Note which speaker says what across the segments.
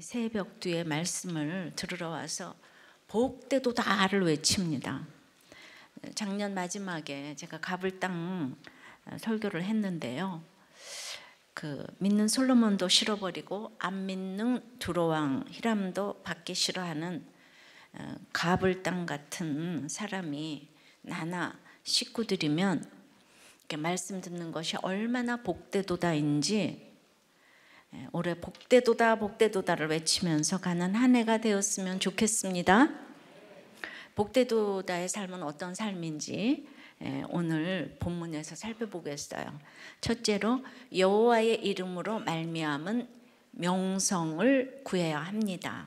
Speaker 1: 새벽 뒤에 말씀을 들으러 와서 복대도다를 외칩니다. 작년 마지막에 제가 가불땅 어, 설교를 했는데요. 그 믿는 솔로몬도 싫어버리고 안 믿는 두로왕 히람도 받기 싫어하는 어, 가불땅 같은 사람이 나나 식구들이면 말씀 듣는 것이 얼마나 복대도다인지 예, 올해 복대도다 복대도다를 외치면서 가는 한 해가 되었으면 좋겠습니다. 복대도다의 삶은 어떤 삶인지 예, 오늘 본문에서 살펴보겠어요. 첫째로 여호와의 이름으로 말미암은 명성을 구해야 합니다.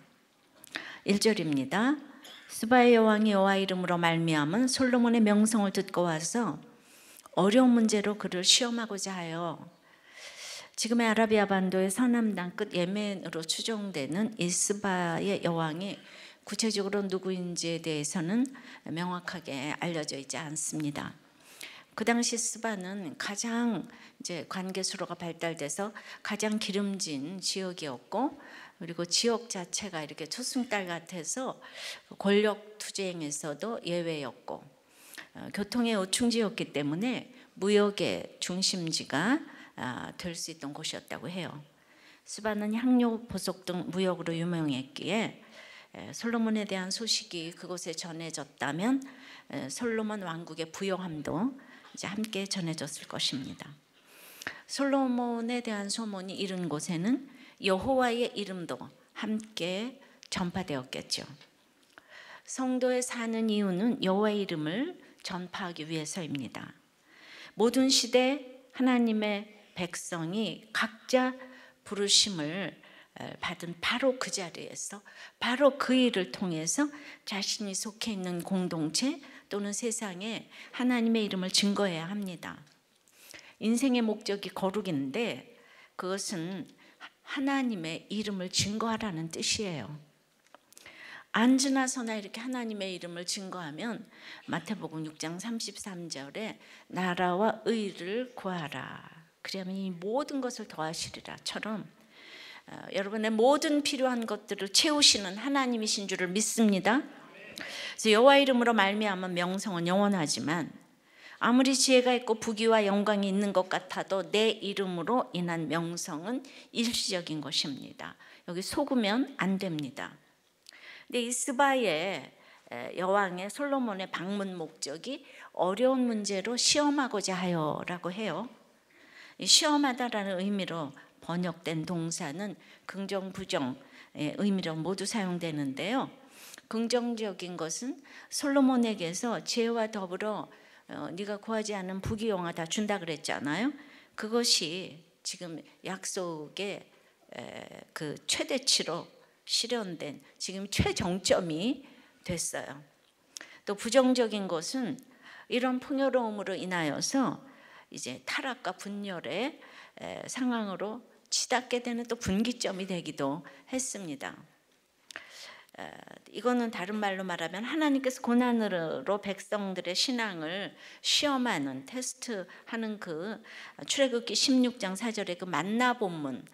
Speaker 1: 1절입니다. 스바의 여왕이 여호와 이름으로 말미암은 솔로몬의 명성을 듣고 와서 어려운 문제로 그를 시험하고자 하여 지금의 아라비아 반도의 서남단 끝 예멘으로 추정되는 이스바의 여왕이 구체적으로 누구인지에 대해서는 명확하게 알려져 있지 않습니다. 그 당시 스바는 가장 이제 관계수로가 발달돼서 가장 기름진 지역이었고 그리고 지역 자체가 이렇게 초승달 같아서 권력 투쟁에서도 예외였고 어, 교통의 오충지였기 때문에 무역의 중심지가 아, 될수 있던 곳이었다고 해요. 스바는 향료, 보석 등 무역으로 유명했기에 솔로몬에 대한 소식이 그곳에 전해졌다면 솔로몬 왕국의 부여함도 이제 함께 전해졌을 것입니다. 솔로몬에 대한 소문이 이른 곳에는 여호와의 이름도 함께 전파되었겠죠. 성도에 사는 이유는 여호와의 이름을 전파하기 위해서입니다. 모든 시대 하나님의 백성이 각자 부르심을 받은 바로 그 자리에서 바로 그 일을 통해서 자신이 속해 있는 공동체 또는 세상에 하나님의 이름을 증거해야 합니다. 인생의 목적이 거룩인데 그것은 하나님의 이름을 증거하라는 뜻이에요. 안지나 서나 이렇게 하나님의 이름을 증거하면 마태복음 6장 33절에 나라와 의를 구하라 그러면 이 모든 것을 더하시리라처럼 어, 여러분의 모든 필요한 것들을 채우시는 하나님이신 줄을 믿습니다. 그래서 여호와 이름으로 말미암아 명성은 영원하지만 아무리 지혜가 있고 부귀와 영광이 있는 것 같아도 내 이름으로 인한 명성은 일시적인 것입니다. 여기 속으면 안 됩니다. 근데 이스바의 여왕의 솔로몬의 방문 목적이 어려운 문제로 시험하고자 하여라고 해요. 시험하다라는 의미로 번역된 동사는 긍정 부정 예, 의미로 의 모두 사용되는데요. 긍정적인 것은 솔로몬에게서 죄와 더불어 어, 네가 구하지 않은 부귀영화 다 준다 그랬잖아요. 그것이 지금 약속의 그 최대치로 실현된 지금 최정점이 됐어요. 또 부정적인 것은 이런 풍요로움으로 인하여서 이제 타락과 분열의 상황으로 치닫게 되는 또 분기점이 되기도 했습니다. 이거는 다른 말로 말하면 하나님께서 고난으로 백성들의 신앙을 시험하는 테스트하는 그 출애굽기 16장 4절의 그 만나 본문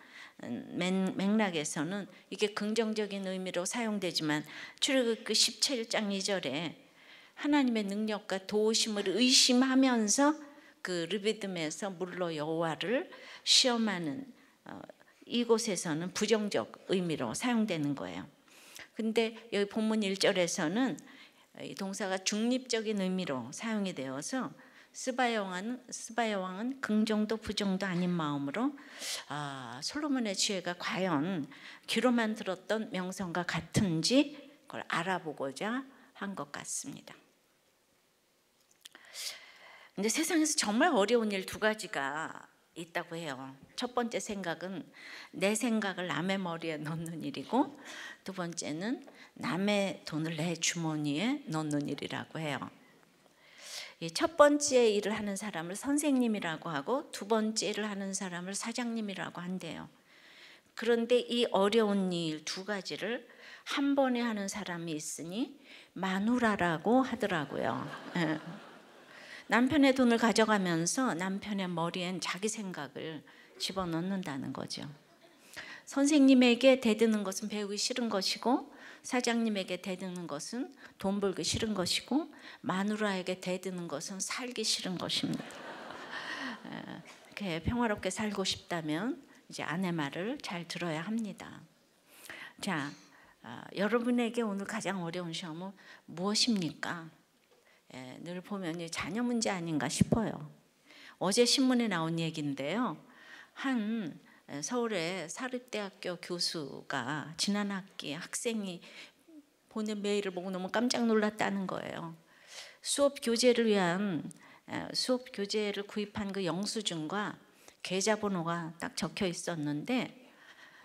Speaker 1: 음, 맥락에서는 이게 긍정적인 의미로 사용되지만 출애굽기 17장 2절에 하나님의 능력과 도우심을 의심하면서 그 르비듬에서 물로 여호와를 시험하는 어, 이곳에서는 부정적 의미로 사용되는 거예요. 근데 여기 본문 1절에서는 이 동사가 중립적인 의미로 사용이 되어서 스바 여왕은 스바 여왕은 긍정도 부정도 아닌 마음으로 아, 솔로몬의 지혜가 과연 귀로만 들었던 명성과 같은지 그걸 알아보고자 한 것 같습니다. 근데 세상에서 정말 어려운 일 두 가지가 있다고 해요. 첫 번째 생각은 내 생각을 남의 머리에 넣는 일이고 두 번째는 남의 돈을 내 주머니에 넣는 일이라고 해요. 첫 번째 일을 하는 사람을 선생님이라고 하고 두 번째 일을 하는 사람을 사장님이라고 한대요. 그런데 이 어려운 일 두 가지를 한 번에 하는 사람이 있으니 마누라라고 하더라고요. 예. 남편의 돈을 가져가면서 남편의 머리엔 자기 생각을 집어넣는다는 거죠. 선생님에게 대드는 것은 배우기 싫은 것이고 사장님에게 대드는 것은 돈 벌기 싫은 것이고 마누라에게 대드는 것은 살기 싫은 것입니다. 이렇게 평화롭게 살고 싶다면 이제 아내 말을 잘 들어야 합니다. 자, 어, 여러분에게 오늘 가장 어려운 시험은 무엇입니까? 예, 늘 보면 자녀 문제 아닌가 싶어요. 어제 신문에 나온 얘기인데요. 한 예, 서울의 사립대학교 교수가 지난 학기 학생이 보낸 메일을 보고 너무 깜짝 놀랐다는 거예요. 수업 교재를 위한 예, 수업 교재를 구입한 그 영수증과 계좌번호가 딱 적혀 있었는데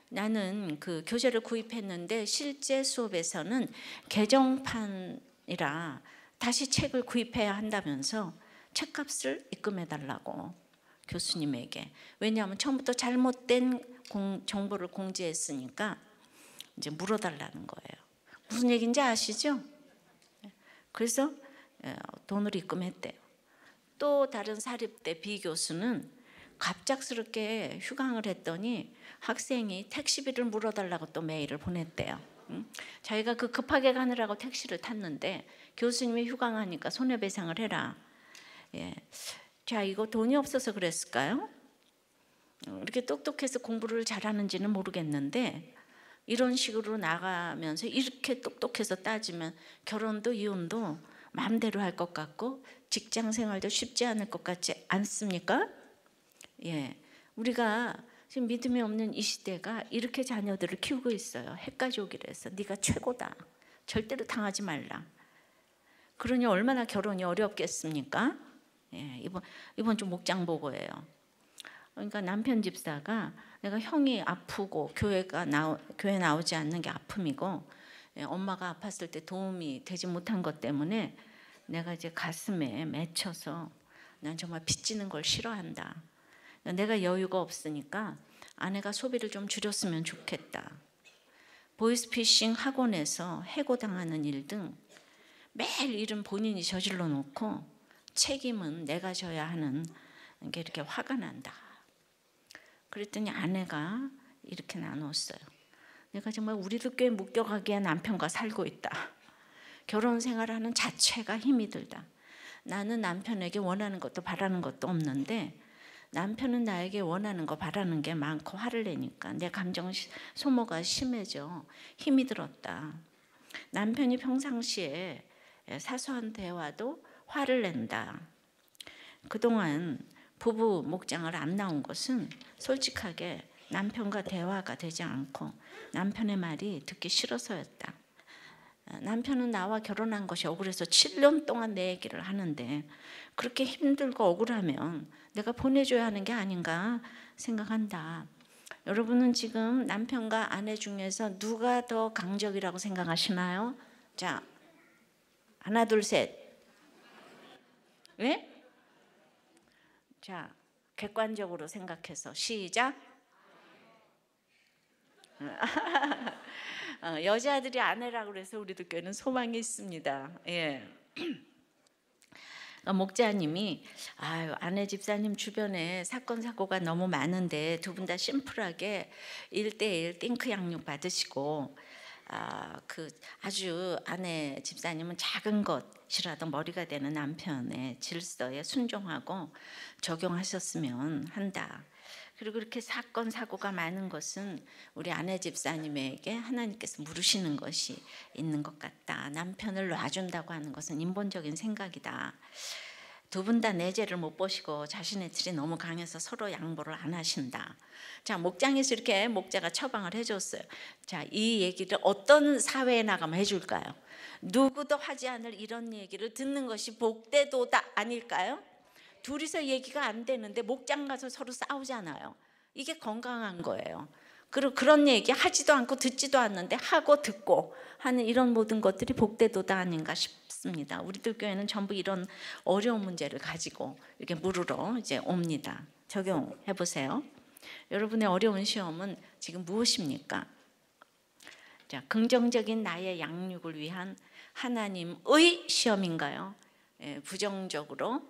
Speaker 1: 나는 그 교재를 구입했는데 실제 수업에서는 개정판이라 다시 책을 구입해야 한다면서 책값을 입금해 달라고 교수님에게 왜냐하면 처음부터 잘못된 공, 정보를 공지했으니까 이제 물어달라는 거예요. 무슨 얘기인지 아시죠? 그래서 예, 돈을 입금했대요. 또 다른 사립대 비 교수는 갑작스럽게 휴강을 했더니 학생이 택시비를 물어달라고 또 메일을 보냈대요. 자기가 그 급하게 가느라고 택시를 탔는데 교수님이 휴강하니까 손해배상을 해라. 예. 자, 이거 돈이 없어서 그랬을까요? 어, 이렇게 똑똑해서 공부를 잘하는지는 모르겠는데 이런 식으로 나가면서 이렇게 똑똑해서 따지면 결혼도 이혼도 마음대로 할 것 같고 직장 생활도 쉽지 않을 것 같지 않습니까? 예. 우리가 지금 믿음이 없는 이 시대가 이렇게 자녀들을 키우고 있어요. 해까지 오기 해서 네가 최고다. 절대로 당하지 말라. 그러니 얼마나 결혼이 어렵겠습니까? 예, 이번 이번 주 목장 보고예요. 그러니까 남편 집사가 내가 형이 아프고 교회가 나오, 교회 나오지 않는 게 아픔이고 예, 엄마가 아팠을 때 도움이 되지 못한 것 때문에 내가 이제 가슴에 맺혀서 난 정말 빚지는 걸 싫어한다. 내가 여유가 없으니까 아내가 소비를 좀 줄였으면 좋겠다. 보이스피싱 학원에서 해고당하는 일 등 매일 일은 본인이 저질러 놓고 책임은 내가 져야 하는 게 이렇게 화가 난다. 그랬더니 아내가 이렇게 나눴어요. 내가 정말 우리도 꽤목격가기에 남편과 살고 있다. 결혼 생활하는 자체가 힘이 들다. 나는 남편에게 원하는 것도 바라는 것도 없는데 남편은 나에게 원하는 거 바라는 게 많고 화를 내니까 내 감정 소모가 심해져 힘이 들었다. 남편이 평상시에 예, 사소한 대화도 화를 낸다. 그동안 부부 목장을 안 나온 것은 솔직하게 남편과 대화가 되지 않고 남편의 말이 듣기 싫어서였다. 아, 남편은 나와 결혼한 것이 억울해서 7년 동안 내 얘기를 하는데 그렇게 힘들고 억울하면 내가 보내줘야 하는 게 아닌가 생각한다. 여러분은 지금 남편과 아내 중에서 누가 더 강적이라고 생각하시나요? 자, 하나, 둘, 셋. 왜? 예? 자, 객관적으로 생각해서 시작. 어, 여자들이 아내라 그래서 우리도 꽤는 소망이 있습니다. 예. 어, 목자님이 아유 아내 집사님 주변에 사건 사고가 너무 많은데 두 분 다 심플하게 1대1 띵크 양육 받으시고 아, 그 아주 아내 집사님은 작은 것이라도 머리가 되는 남편의 질서에 순종하고 적용하셨으면 한다. 그리고 이렇게 사건 사고가 많은 것은 우리 아내 집사님에게 하나님께서 물으시는 것이 있는 것 같다. 남편을 놔준다고 하는 것은 인본적인 생각이다. 두 분 다 내재를 못 보시고 자신의 틀이 너무 강해서 서로 양보를 안 하신다. 자 목장에서 이렇게 목자가 처방을 해줬어요. 자 이 얘기를 어떤 사회에 나가면 해줄까요? 누구도 하지 않을 이런 얘기를 듣는 것이 복대도다 아닐까요? 둘이서 얘기가 안 되는데 목장 가서 서로 싸우잖아요. 이게 건강한 거예요. 그리고 그런 얘기 하지도 않고 듣지도 않는데 하고 듣고 하는 이런 모든 것들이 복대도다 아닌가 싶습니다. 우리들 교회는 전부 이런 어려운 문제를 가지고 이렇게 물으러 이제 옵니다. 적용해 보세요. 여러분의 어려운 시험은 지금 무엇입니까? 자, 긍정적인 나의 양육을 위한 하나님의 시험인가요? 예, 부정적으로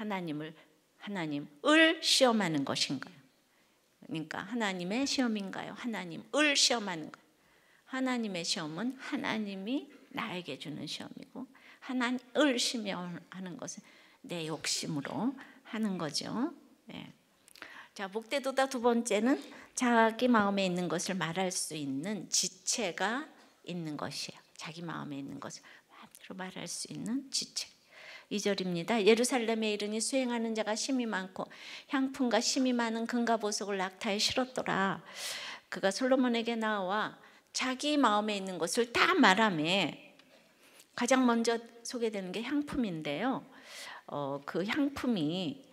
Speaker 1: 하나님을 하나님을 시험하는 것인가요? 그러니까 하나님의 시험인가요? 하나님을 시험하는 것. 하나님의 시험은 하나님이 나에게 주는 시험이고 하나님을 시험하는 것은 내 욕심으로 하는 거죠. 네. 자, 목대도다 두 번째는 자기 마음에 있는 것을 말할 수 있는 지체가 있는 것이에요. 자기 마음에 있는 것을 말할 수 있는 지체. 2절입니다. 예루살렘에 이르니 수행하는 자가 심이 많고 향품과 심이 많은 금과 보석을 낙타에 실었더라. 그가 솔로몬에게 나와 자기 마음에 있는 것을 다 말함에 가장 먼저 소개되는 게 향품인데요. 어, 그 향품이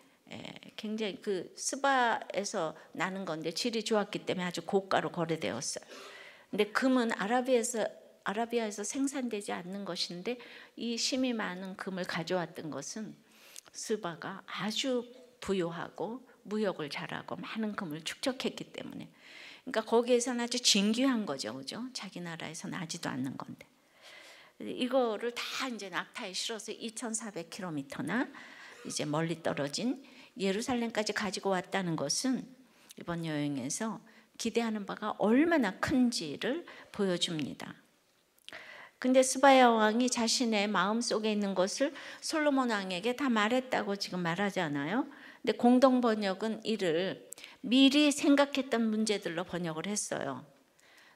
Speaker 1: 굉장히 그 스바에서 나는 건데 질이 좋았기 때문에 아주 고가로 거래되었어요. 근데 금은 아라비에서 아라비아에서 생산되지 않는 것인데 이 심이 많은 금을 가져왔던 것은 스바가 아주 부유하고 무역을 잘하고 많은 금을 축적했기 때문에 그러니까 거기에서는 아주 진귀한 거죠, 그죠? 자기 나라에서는 지도 않는 건데 이거를 다 이제 낙타에 실어서 2,400km나 이제 멀리 떨어진 예루살렘까지 가지고 왔다는 것은 이번 여행에서 기대하는 바가 얼마나 큰지를 보여줍니다. 근데 스바야 왕이 자신의 마음 속에 있는 것을 솔로몬 왕에게 다 말했다고 지금 말하잖아요. 근데 공동 번역은 이를 미리 생각했던 문제들로 번역을 했어요.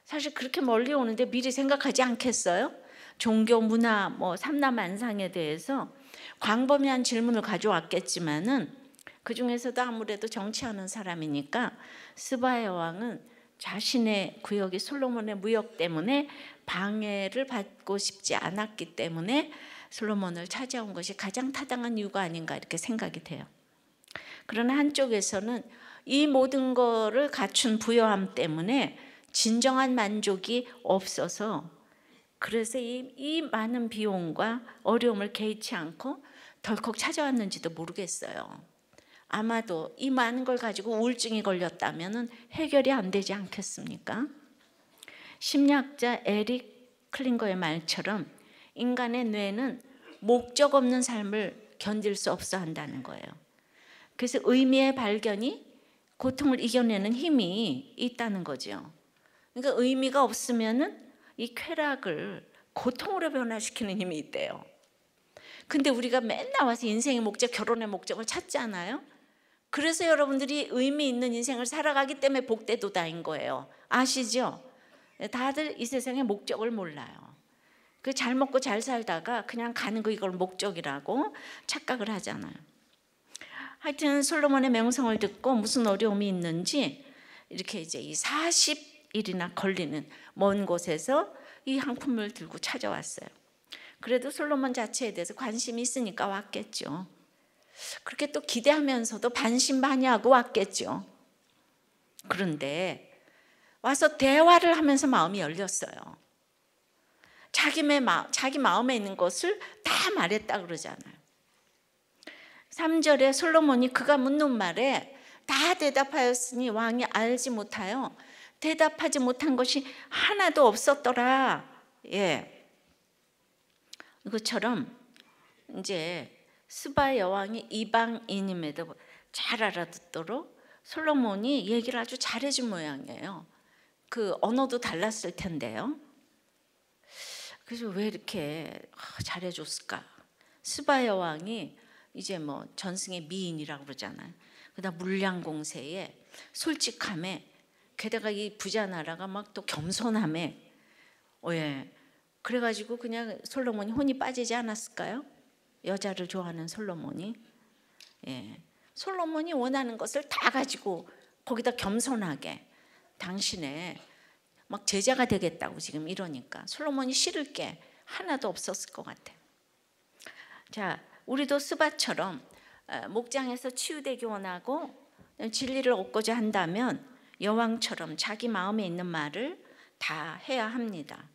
Speaker 1: 사실 그렇게 멀리 오는데 미리 생각하지 않겠어요? 종교, 문화, 뭐 삼남만상에 대해서 광범위한 질문을 가져왔겠지만은 그 중에서도 아무래도 정치하는 사람이니까 스바의 왕은 자신의 구역이 솔로몬의 무역 때문에 방해를 받고 싶지 않았기 때문에 솔로몬을 찾아온 것이 가장 타당한 이유가 아닌가 이렇게 생각이 돼요. 그러나 한쪽에서는 이 모든 거를 갖춘 부여함 때문에 진정한 만족이 없어서 그래서 이, 이 많은 비용과 어려움을 개의치 않고 덜컥 찾아왔는지도 모르겠어요. 아마도 이 많은 걸 가지고 우울증이 걸렸다면 해결이 안 되지 않겠습니까? 심리학자 에릭 클링거의 말처럼 인간의 뇌는 목적 없는 삶을 견딜 수 없어 한다는 거예요. 그래서 의미의 발견이 고통을 이겨내는 힘이 있다는 거죠. 그러니까 의미가 없으면은 이 쾌락을 고통으로 변화시키는 힘이 있대요. 근데 우리가 맨날 와서 인생의 목적, 결혼의 목적을 찾잖아요. 그래서 여러분들이 의미 있는 인생을 살아가기 때문에 복대도다인 거예요. 아시죠? 다들 이 세상의 목적을 몰라요. 그 잘 먹고 잘 살다가 그냥 가는 거 그 이걸 목적이라고 착각을 하잖아요. 하여튼 솔로몬의 명성을 듣고 무슨 어려움이 있는지 이렇게 이제 이 40일이나 걸리는 먼 곳에서 이 h 품을 들고 찾아왔어요. 그래도 솔로몬 자체에 대해서 관심이 있으니까 왔겠죠. 그렇게 또 기대하면서도 반신반의하고 왔겠죠. 그런데 와서 대화를 하면서 마음이 열렸어요. 자기, 마, 자기 마음에 있는 것을 다 말했다 그러잖아요. 3절에 솔로몬이 그가 묻는 말에 다 대답하였으니 왕이 알지 못하여 대답하지 못한 것이 하나도 없었더라. 예. 이것처럼 이제 스바 여왕이 이방인임에도 잘 알아듣도록 솔로몬이 얘기를 아주 잘해준 모양이에요. 그 언어도 달랐을 텐데요. 그래서 왜 이렇게 아, 잘해줬을까? 스바 여왕이 이제 뭐 전승의 미인이라고 그러잖아요. 그다음 물량 공세에 솔직함에 게다가 이 부자 나라가 막 또 겸손함에 오 예. 그래가지고 그냥 솔로몬이 혼이 빠지지 않았을까요? 여자를 좋아하는 솔로몬이 예, 솔로몬이 원하는 것을 다 가지고 거기다 겸손하게 당신의 막 제자가 되겠다고 지금 이러니까 솔로몬이 싫을 게 하나도 없었을 것 같아. 자, 우리도 수바처럼 어, 목장에서 치유되 교원하고 진리를 얻고자 한다면 여왕처럼 자기 마음에 있는 말을 다 해야 합니다.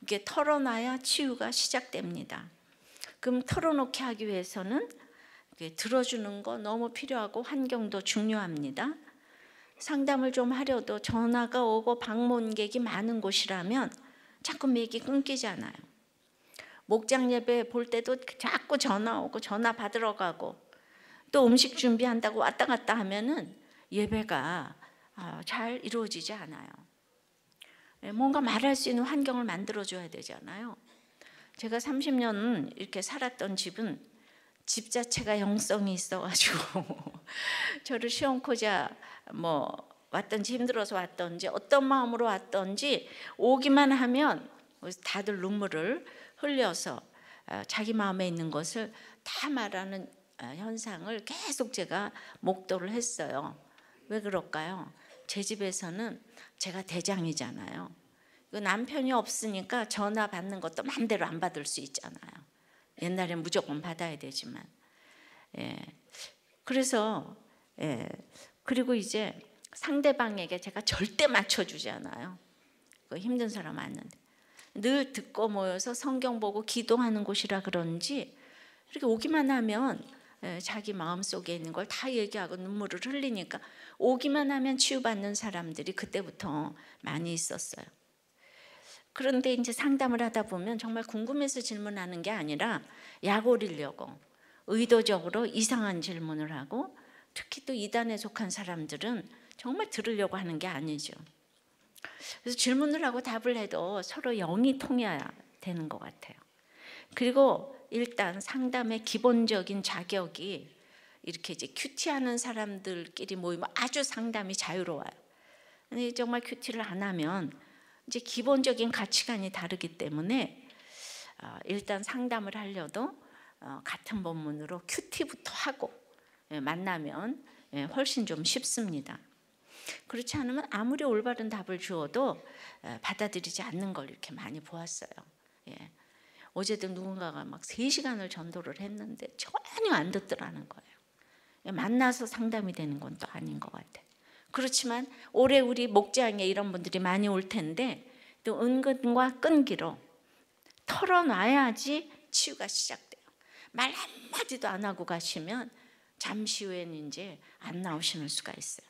Speaker 1: 이게 털어놔야 치유가 시작됩니다. 그럼 털어놓게 하기 위해서는 들어주는 거 너무 필요하고 환경도 중요합니다. 상담을 좀 하려도 전화가 오고 방문객이 많은 곳이라면 자꾸 맥이 끊기잖아요. 목장 예배 볼 때도 자꾸 전화 오고 전화 받으러 가고 또 음식 준비한다고 왔다 갔다 하면은 예배가 아, 잘 이루어지지 않아요. 예, 뭔가 말할 수 있는 환경을 만들어줘야 되잖아요. 제가 30년 이렇게 살았던 집은 집 자체가 영성이 있어가지고 저를 시험코자 뭐 왔던지 힘들어서 왔던지 어떤 마음으로 왔던지 오기만 하면 다들 눈물을 흘려서 어, 자기 마음에 있는 것을 다 말하는 어, 현상을 계속 제가 목도를 했어요. 왜 그럴까요? 제 집에서는 제가 대장이잖아요. 그 남편이 없으니까 전화 받는 것도 마음대로 안 받을 수 있잖아요. 옛날엔 무조건 받아야 되지만. 예. 그래서 예. 그리고 이제 상대방에게 제가 절대 맞춰 주잖아요. 그 힘든 사람 아는데. 늘 듣고 모여서 성경 보고 기도하는 곳이라 그런지 이렇게 오기만 하면 예, 자기 마음 속에 있는 걸 다 얘기하고 눈물을 흘리니까 오기만 하면 치유받는 사람들이 그때부터 많이 있었어요. 그런데 이제 상담을 하다 보면 정말 궁금해서 질문하는 게 아니라 약올리려고 의도적으로 이상한 질문을 하고 특히 또 이단에 속한 사람들은 정말 들으려고 하는 게 아니죠. 그래서 질문을 하고 답을 해도 서로 영이 통해야 되는 것 같아요. 그리고 일단 상담의 기본적인 자격이 이렇게 이제 큐티하는 사람들끼리 모이면 아주 상담이 자유로워요. 근데 정말 큐티를 안 하면 이제 기본적인 가치관이 다르기 때문에 어, 일단 상담을 하려도 어, 같은 본문으로 큐티부터 하고 예, 만나면 예, 훨씬 좀 쉽습니다. 그렇지 않으면 아무리 올바른 답을 주어도 예, 받아들이지 않는 걸 이렇게 많이 보았어요. 예. 어제도 누군가가 막 3시간을 전도를 했는데 전혀 안 듣더라는 거예요. 만나서 상담이 되는 건 또 아닌 것 같아요. 그렇지만 올해 우리 목장에 이런 분들이 많이 올 텐데 또 은근과 끈기로 털어놔야지 치유가 시작돼요. 말 한마디도 안 하고 가시면 잠시 후에는 이제 안 나오시는 수가 있어요.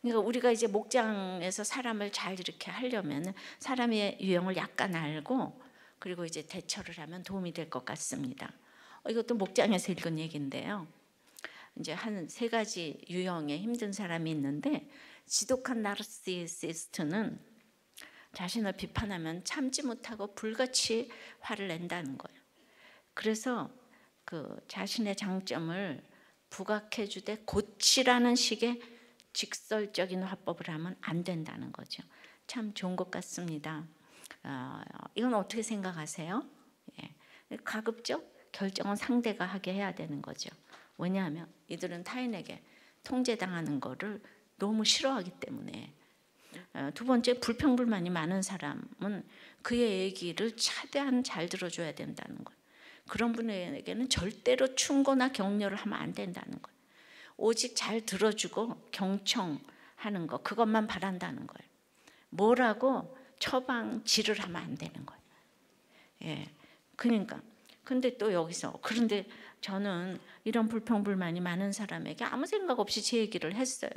Speaker 1: 그러니까 우리가 이제 목장에서 사람을 잘 이렇게 하려면 사람의 유형을 약간 알고 그리고 이제 대처를 하면 도움이 될 것 같습니다. 어, 이것도 목장에서 읽은 얘기인데요. 이제 한 세 가지 유형의 힘든 사람이 있는데 지독한 나르시시스트는 자신을 비판하면 참지 못하고 불같이 화를 낸다는 거예요. 그래서 그 자신의 장점을 부각해 주되 고치라는 식의 직설적인 화법을 하면 안 된다는 거죠. 참 좋은 것 같습니다. 어, 이건 어떻게 생각하세요? 예. 가급적 결정은 상대가 하게 해야 되는 거죠. 왜냐하면 이들은 타인에게 통제당하는 것을 너무 싫어하기 때문에 어, 두 번째 불평불만이 많은 사람은 그의 얘기를 최대한 잘 들어줘야 된다는 거예요. 그런 분에게는 절대로 충고나 격려를 하면 안 된다는 거예요. 오직 잘 들어주고 경청하는 것 그것만 바란다는 거예요. 뭐라고 처방질을 하면 안 되는 거예요. 예, 그러니까 근데 또 여기서 그런데 저는 이런 불평불만이 많은 사람에게 아무 생각 없이 제 얘기를 했어요.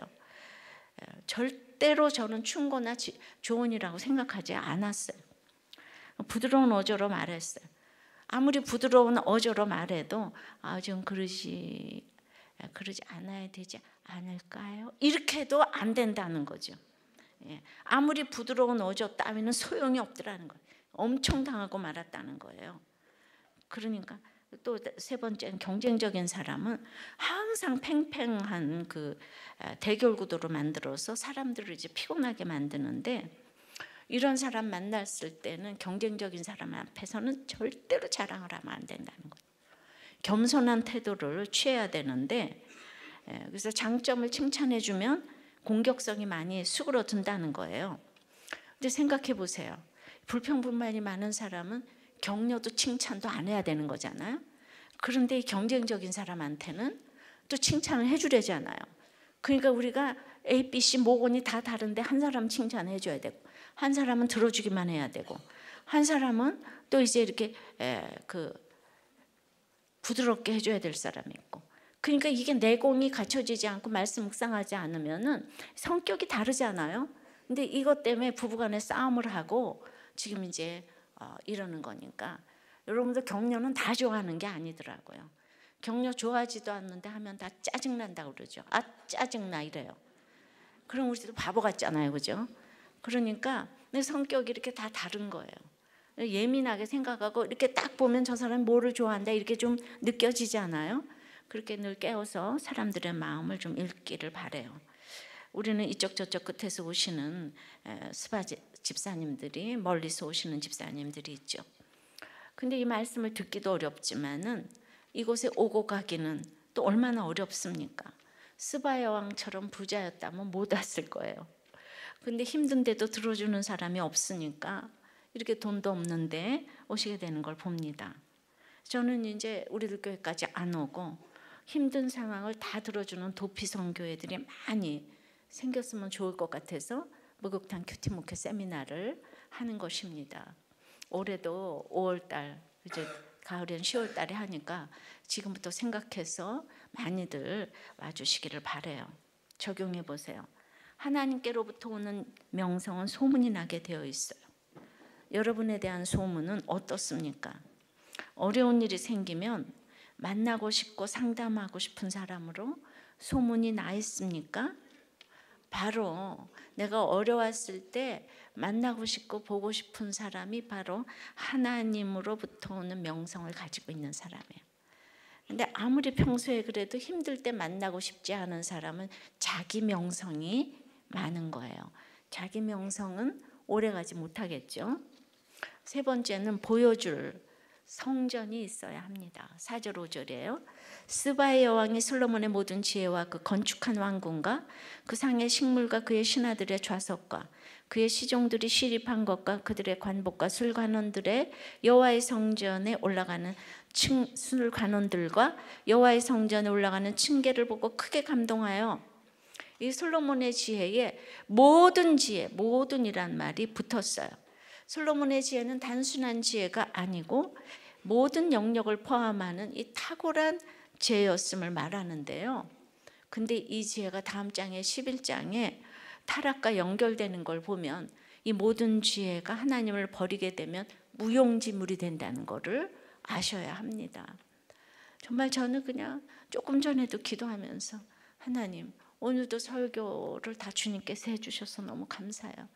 Speaker 1: 예, 절대로 저는 충고나 조언이라고 생각하지 않았어요. 부드러운 어조로 말했어요. 아무리 부드러운 어조로 말해도 아, 좀 그러지 예, 그러지 않아야 되지 않을까요? 이렇게도 안 된다는 거죠. 예, 아무리 부드러운 어조 따위는 소용이 없더라는 거예요. 엄청 당하고 말았다는 거예요. 그러니까 또세 번째는 경쟁적인 사람은 항상 팽팽한 그 아, 대결 구도로 만들어서 사람들을 이제 피곤하게 만드는데 이런 사람 만났을 때는 경쟁적인 사람 앞에서는 절대로 자랑을 하면 안 된다는 거예요. 겸손한 태도를 취해야 되는데 예, 그래서 장점을 칭찬해 주면 공격성이 많이 수그러든다는 거예요. 근데 생각해 보세요. 불평불만이 많은 사람은 격려도 칭찬도 안 해야 되는 거잖아요. 그런데 경쟁적인 사람한테는 또 칭찬을 해주려잖아요. 그러니까 우리가 A, B, C 모건이 다 다른데 한 사람 칭찬해 줘야 되고 한 사람은 들어주기만 해야 되고 한 사람은 또 이제 이렇게 에, 그 부드럽게 해줘야 될 사람이 있고 그러니까 이게 내공이 갖춰지지 않고 말씀 묵상하지 않으면은 성격이 다르잖아요. 근데 이것 때문에 부부간에 싸움을 하고 지금 이제 어, 이러는 거니까 여러분들 격려는 다 좋아하는 게 아니더라고요. 격려 좋아하지도 않는데 하면 다 짜증난다 그러죠. 아 짜증나 이래요. 그럼 우리도 바보 같잖아요, 그죠? 그러니까 내 성격이 이렇게 다 다른 거예요. 예민하게 생각하고 이렇게 딱 보면 저 사람이 뭐를 좋아한다 이렇게 좀 느껴지잖아요. 그렇게 늘 깨워서 사람들의 마음을 좀 읽기를 바래요. 우리는 이쪽 저쪽 끝에서 오시는 스바제 집사님들이 멀리서 오시는 집사님들이 있죠. 근데 이 말씀을 듣기도 어렵지만은 이곳에 오고 가기는 또 얼마나 어렵습니까? 스바야 왕처럼 부자였다면 못 왔을 거예요. 근데 힘든데도 들어주는 사람이 없으니까 이렇게 돈도 없는데 오시게 되는 걸 봅니다. 저는 이제 우리들 교회까지 안 오고 힘든 상황을 다 들어주는 도피 선교회들이 많이 생겼으면 좋을 것 같아서 목욕탕 큐티 목회 세미나를 하는 것입니다. 올해도 5월달 이제 가을엔 10월달에 하니까 지금부터 생각해서 많이들 와주시기를 바래요. 적용해 보세요. 하나님께로부터 오는 명성은 소문이 나게 되어 있어요. 여러분에 대한 소문은 어떻습니까? 어려운 일이 생기면 만나고 싶고 상담하고 싶은 사람으로 소문이 나 있습니까? 바로 내가 어려웠을 때 만나고 싶고 보고 싶은 사람이 바로 하나님으로부터 오는 명성을 가지고 있는 사람이에요. 근데 아무리 평소에 그래도 힘들 때 만나고 싶지 않은 사람은 자기 명성이 많은 거예요. 자기 명성은 오래 가지 못하겠죠. 세 번째는 보여줄 성전이 있어야 합니다. 4절 5절이에요. 스바의 여왕이 솔로몬의 모든 지혜와 그 건축한 왕궁과 그 상의 식물과 그의 신하들의 좌석과 그의 시종들이 시립한 것과 그들의 관복과 술관원들의 여호와의 성전에 올라가는 층, 술관원들과 여호와의 성전에 올라가는 층계를 보고 크게 감동하여 이 솔로몬의 지혜에 모든 지혜, 모든이란 말이 붙었어요. 솔로몬의 지혜는 단순한 지혜가 아니고 모든 영역을 포함하는 이 탁월한 죄였음을 말하는데요. 근데 이지가 다음 장에 11장에 타락과 연결되는 걸 보면 이 모든 지가 하나님을 버리게 되면 무용지물이 된다는 것을 아셔야 합니다. 정말 저는 그냥 조금 전에도 기도하면서 하나님 오늘도 설교를 다 주님께서 해주셔서 너무 감사해요.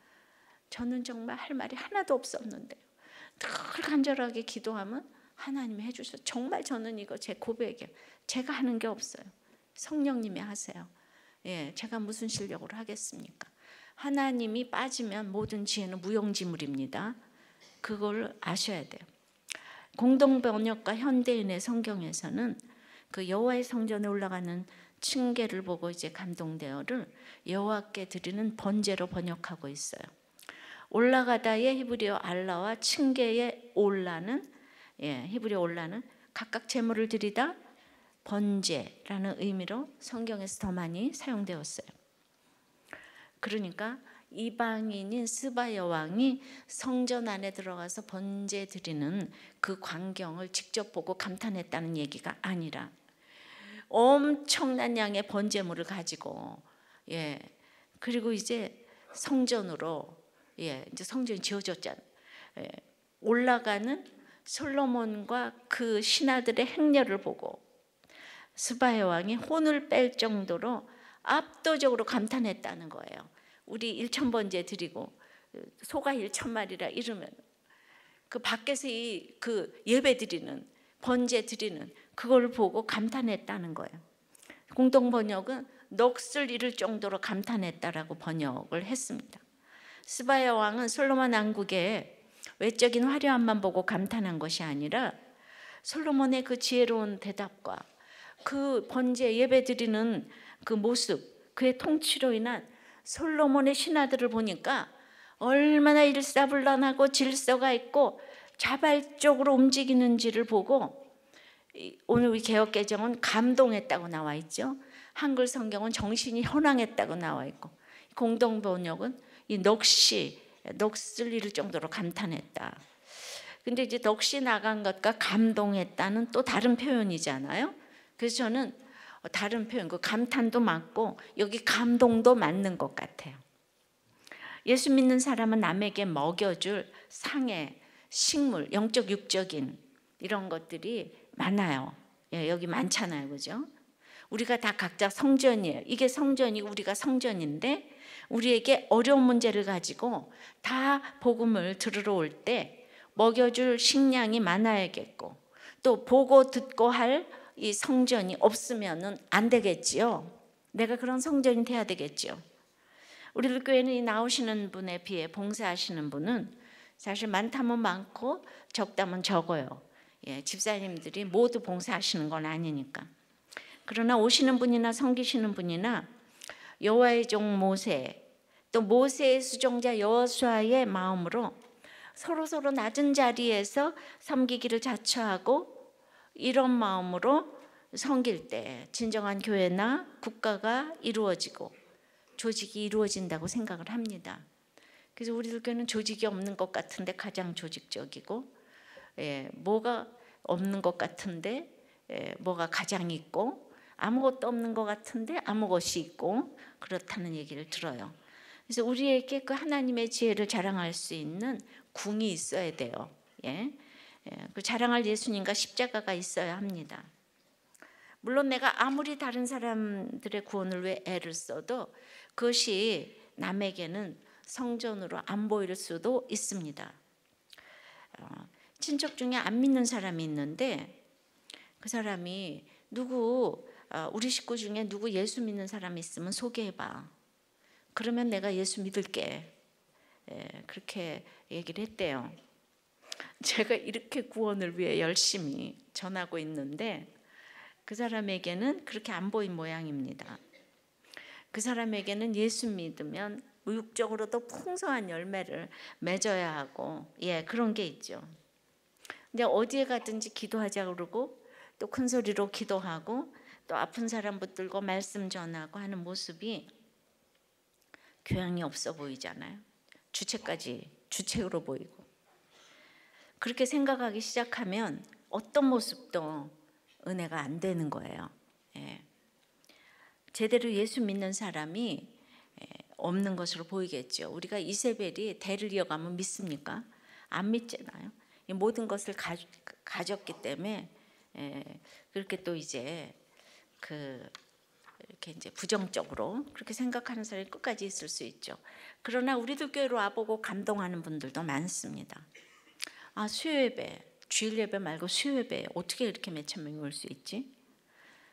Speaker 1: 저는 정말 할 말이 하나도 없었는데늘 간절하게 기도하면 하나님이 해주셔서 정말 저는 이거 제 고백이에요. 제가 하는 게 없어요. 성령님이 하세요. 예, 제가 무슨 실력으로 하겠습니까? 하나님이 빠지면 모든 지혜는 무용지물입니다. 그걸 아셔야 돼요. 공동 번역과 현대인의 성경에서는 그 여호와의 성전에 올라가는 층계를 보고 이제 감동되어를 여호와께 드리는 번제로 번역하고 있어요. 올라가다의 히브리어 알라와 층계의 올라는 예, 히브리 올라는 각각 제물을 드리다 번제라는 의미로 성경에서 더 많이 사용되었어요. 그러니까 이방인인 스바 여왕이 성전 안에 들어가서 번제 드리는 그 광경을 직접 보고 감탄했다는 얘기가 아니라 엄청난 양의 번제물을 가지고 예 그리고 이제 성전으로 예 이제 성전이 지어졌잖아 예, 올라가는 솔로몬과 그 신하들의 행렬을 보고 스바의 왕이 혼을 뺄 정도로 압도적으로 감탄했다는 거예요. 우리 1천 번제 드리고 소가 1천 마리라 이러면 그 밖에서 이 그 예배 드리는 번제 드리는 그걸 보고 감탄했다는 거예요. 공동 번역은 넋을 잃을 정도로 감탄했다라고 번역을 했습니다. 스바야 왕은 솔로몬 왕국에 외적인 화려함만 보고 감탄한 것이 아니라 솔로몬의 그 지혜로운 대답과 그 번제 예배 드리는 그 모습, 그의 통치로 인한 솔로몬의 신하들을 보니까 얼마나 일사불란하고 질서가 있고 자발적으로 움직이는지를 보고 오늘 우리 개혁 개정은 감동했다고 나와 있죠. 한글 성경은 정신이 현황했다고 나와 있고 공동 번역은 이 넋이 넋을 잃을 정도로 감탄했다. 근데 이제 넋이 나간 것과 감동했다는 또 다른 표현이잖아요. 그래서 저는 다른 표현, 그 감탄도 맞고 여기 감동도 맞는 것 같아요. 예수 믿는 사람은 남에게 먹여줄 상해, 식물, 영적, 육적인 이런 것들이 많아요. 예, 여기 많잖아요, 그죠? 우리가 다 각자 성전이에요. 이게 성전이고 우리가 성전인데 우리에게 어려운 문제를 가지고 다 복음을 들으러 올 때 먹여줄 식량이 많아야겠고 또 보고 듣고 할 이 성전이 없으면은 안 되겠지요. 내가 그런 성전이 돼야 되겠지요. 우리 교회는 나오시는 분에 비해 봉사하시는 분은 사실 많다면 많고 적다면 적어요. 예, 집사님들이 모두 봉사하시는 건 아니니까. 그러나 오시는 분이나 섬기시는 분이나 여호와의 종 모세 또 모세의 수종자 여호수아의 마음으로 서로 서로 낮은 자리에서 섬기기를 자처하고 이런 마음으로 섬길 때 진정한 교회나 국가가 이루어지고 조직이 이루어진다고 생각을 합니다. 그래서 우리들 교회는 조직이 없는 것 같은데 가장 조직적이고 예, 뭐가 없는 것 같은데 예, 뭐가 가장 있고 아무것도 없는 것 같은데 아무것이 있고 그렇다는 얘기를 들어요. 그래서 우리에게 그 하나님의 지혜를 자랑할 수 있는 궁이 있어야 돼요. 예. 예. 그 자랑할 예수님과 십자가가 있어야 합니다. 물론 내가 아무리 다른 사람들의 구원을 위해 애를 써도 그것이 남에게는 성전으로 안 보일 수도 있습니다. 어, 친척 중에 안 믿는 사람이 있는데 그 사람이 누구 어, 우리 식구 중에 누구 예수 믿는 사람 있으면 소개해봐. 그러면 내가 예수 믿을게. 예, 그렇게 얘기를 했대요. 제가 이렇게 구원을 위해 열심히 전하고 있는데 그 사람에게는 그렇게 안 보인 모양입니다. 그 사람에게는 예수 믿으면 의욕적으로도 풍성한 열매를 맺어야 하고 예 그런 게 있죠. 근데 어디에 가든지 기도하자 그러고 또 큰 소리로 기도하고 또 아픈 사람 붙들고 말씀 전하고 하는 모습이 교양이 없어 보이잖아요. 주체까지 주체로 보이고 그렇게 생각하기 시작하면 어떤 모습도 은혜가 안 되는 거예요. 예. 제대로 예수 믿는 사람이 예, 없는 것으로 보이겠죠. 우리가 이세벨이 대를 이어가면 믿습니까? 안 믿잖아요. 모든 것을 가, 졌기 때문에 예, 그렇게 또 이제 그 이렇게 이제 부정적으로 그렇게 생각하는 사람이 끝까지 있을 수 있죠. 그러나 우리도 교회로 와보고 감동하는 분들도 많습니다. 아 수요 예배, 주일 예배 말고 수요 예배 어떻게 이렇게 몇천 명이 올 수 있지?